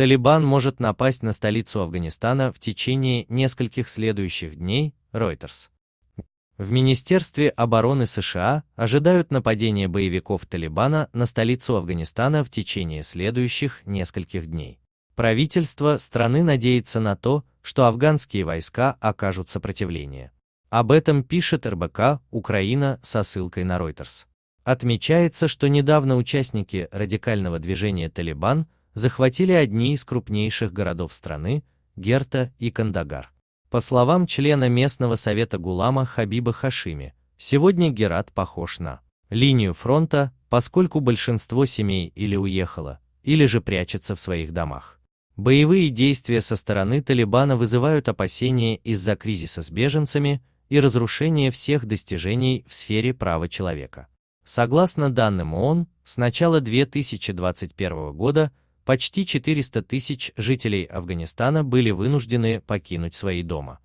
Талибан может напасть на столицу Афганистана в течение нескольких следующих дней, Reuters. В Министерстве обороны США ожидают нападения боевиков Талибана на столицу Афганистана в течение следующих нескольких дней. Правительство страны надеется на то, что афганские войска окажут сопротивление. Об этом пишет РБК «Украина» со ссылкой на Reuters. Отмечается, что недавно участники радикального движения «Талибан» захватили одни из крупнейших городов страны – Герта и Кандагар. По словам члена местного совета Гулама Хабиба Хашими, сегодня Герат похож на линию фронта, поскольку большинство семей или уехало, или же прячется в своих домах. Боевые действия со стороны Талибана вызывают опасения из-за кризиса с беженцами и разрушения всех достижений в сфере права человека. Согласно данным ООН, с начала 2021 года почти 400 тысяч жителей Афганистана были вынуждены покинуть свои дома.